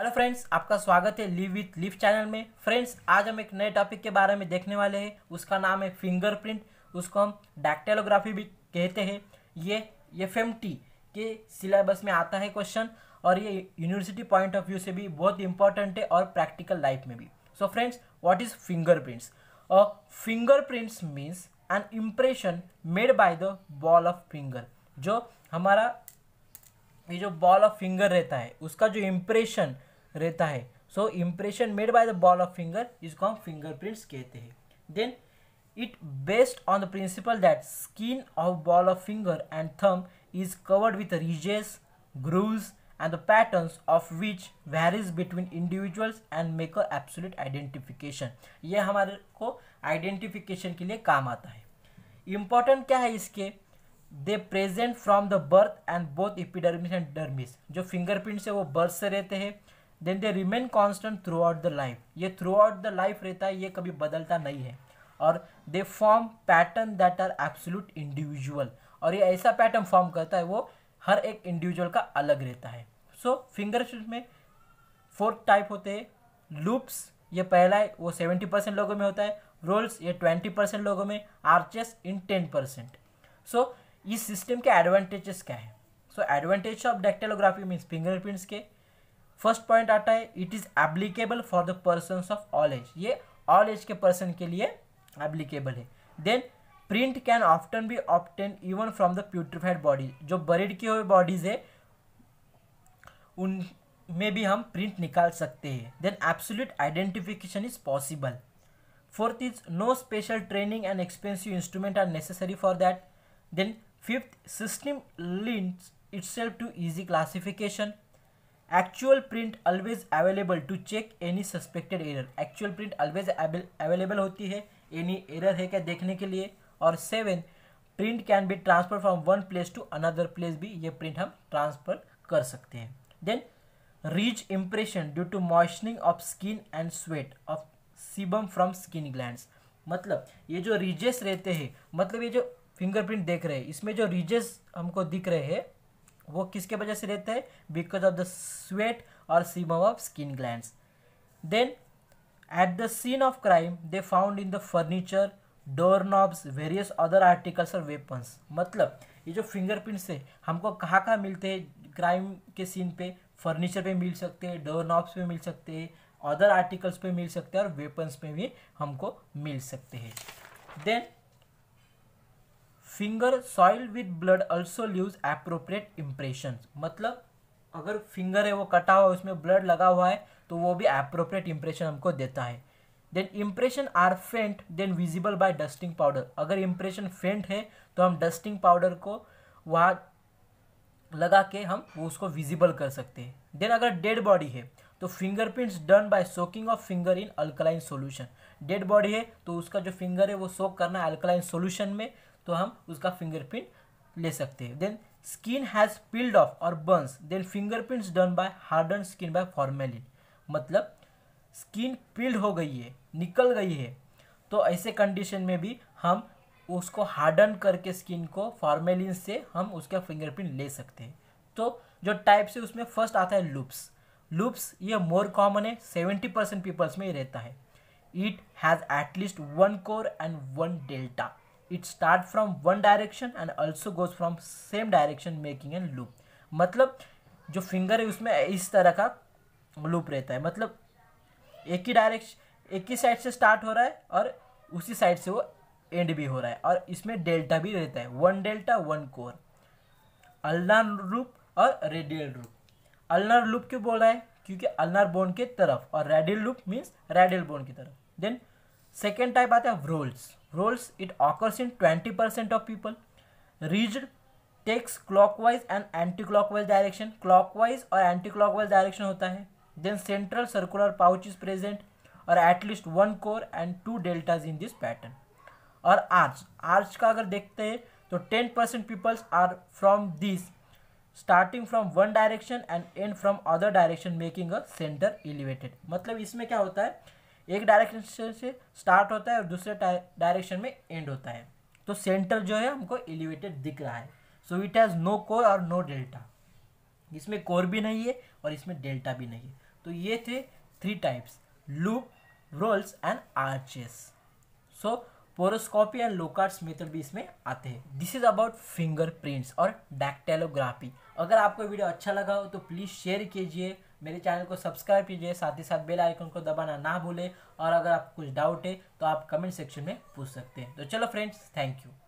hello friends आपका स्वागत है लिव विथ लिव चैनल में फ्रेंड्स आज हम एक नए टॉपिक के बारे में देखने वाले हैं उसका नाम है फिंगरप्रिंट उसको हम डैक्टेलोग्राफी भी कहते हैं ये एफ के सिलेबस में आता है क्वेश्चन और ये यूनिवर्सिटी पॉइंट ऑफ व्यू से भी बहुत इंपॉर्टेंट है और प्रैक्टिकल लाइफ में भी so friends what is finger prints finger prints means an impression made by the ball of finger जो हमारा ये जो बॉल ऑफ फिंगर रहता है उसका जो इम्प्रेशन रहता है so impression made by the ball of finger इसको हम फिंगरप्रिंट्स कहते हैं then it based on the principle that skin of ball of finger and thumb is covered with ridges grooves and the pattern of which varies between individuals and make a absolute identification ये हमारे को identification के लिए काम आता है important क्या है इसके they present from the birth and both epidermis and dermis जो फिंगरप्रिंट्स है वो बर्थ से रहते हैं then they remain constant throughout the life ये थ्रू आउट द लाइफ रहता है ये कभी बदलता नहीं है और they form pattern that are absolute individual और ये ऐसा पैटर्न फॉर्म करता है वो हर एक इंडिविजुअल का अलग रहता है सो so, में फोर्थ टाइप होते हैं लूप्स ये पहला है वो सेवेंटी परसेंट लोगों में होता है रोल्स ये ट्वेंटी परसेंट लोगों में arches in ten percent so इस सिस्टम के एडवांटेजेस क्या है so advantage of dactylography means fingerprints के फर्स्ट पॉइंट आता है it is applicable for the person of all age ये ऑल एज के पर्सन के लिए एप्लीकेबल है then print can often be obtain even from the putrefied bodies जो buried की हुए बॉडीज है उन में भी हम प्रिंट निकाल सकते हैं then absolute identification is possible fourth is no special training and expensive instrument are necessary for that then fifth system links itself to easy classification actual print always available to check any suspected error actual print always available होती है any error है क्या देखने के लिए और seven print can be transfer from one place to another place भी ये प्रिंट हम ट्रांसफर कर सकते हैं then rich impression due to moistening of skin and sweat of sebum from skin gland मतलब ये जो रीजेस रहते हैं मतलब ये जो फिंगरप्रिंट देख रहे हैं इसमें जो रीजेस हमको दिख रहे हैं वो किसके वजह से रहते हैं बिकॉज ऑफ द स्वेट और sebum of skin gland then at the scene of crime they found in the furniture door knobs various other articles और वेपन्स मतलब ये जो फिंगरप्रिंट्स है हमको कहाँ कहाँ मिलते हैं क्राइम के सीन पे फर्नीचर पे मिल सकते हैं डोर नॉब्स पे मिल सकते हैं अदर आर्टिकल्स पे मिल सकते हैं और वेपन्स पे भी हमको मिल सकते हैं then finger soil with blood also loose appropriate impression मतलब अगर फिंगर है वो कटा हुआ है उसमें ब्लड लगा हुआ है तो वो भी एप्रोप्रिएट इम्प्रेशन हमको देता है then impression are faint then visible by dusting powder अगर इम्प्रेशन फेंट है तो हम डस्टिंग पाउडर को वहाँ लगा के हम उसको विजिबल कर सकते हैं देन अगर डेड बॉडी है तो fingerprints done by soaking of finger in alkaline solution dead body है तो उसका जो फिंगर है वो सोक करना है अल्कलाइन सोल्यूशन में तो हम उसका फिंगरप्रिंट ले सकते हैं then skin has peeled off और burns then fingerprints done by harden skin by formalin मतलब स्किन पिल्ड हो गई है निकल गई है तो ऐसे कंडीशन में भी हम उसको हार्डन करके स्किन को फॉर्मेलिन से हम उसका फिंगरप्रिंट ले सकते हैं तो जो टाइप से उसमें फर्स्ट आता है लूप्स लूप्स ये मोर कॉमन है सेवेंटी परसेंट पीपल्स में ही रहता है it has at least one core and one delta it start from one direction and also goes from same direction making an loop मतलब जो फिंगर है उसमें इस तरह का लूप रहता है मतलब एक ही डायरेक्शन एक ही साइड से स्टार्ट हो रहा है और उसी साइड से वो एंड भी हो रहा है और इसमें डेल्टा भी रहता है one delta one core ulnar loop और रेडियल लूप अल्नार लूप क्यों बोल रहा है क्योंकि अल्नार बोन के तरफ और radial loop means radial bone की तरफ देन सेकेंड टाइप आता है whorls whorls it occurs in twenty percent of people ridged takes clockwise and anti clockwise direction clockwise और एंटी क्लॉकवाइज डायरेक्शन होता है then central circular pouch is present और at least one core and two deltas in this pattern और arch arch का अगर देखते हैं तो ten percent peoples are from this starting from one direction and and from other direction making a center elevated मतलब इसमें क्या होता है एक डायरेक्शन से स्टार्ट होता है और दूसरे डायरेक्शन में एंड होता है तो सेंटर जो है हमको एलिवेटेड दिख रहा है so it has no core और नो डेल्टा इसमें कोर भी नहीं है और इसमें डेल्टा भी नहीं है तो ये थे three types loop whorls and arches so poroscopy and Locard's method भी इसमें आते हैं this is about fingerprints और डैक्टेलोग्राफी अगर आपको वीडियो अच्छा लगा हो तो प्लीज़ शेयर कीजिए मेरे चैनल को सब्सक्राइब कीजिए साथ ही साथ बेल आइकन को दबाना ना भूलें और अगर आप कुछ डाउट है तो आप कमेंट सेक्शन में पूछ सकते हैं तो चलो फ्रेंड्स थैंक यू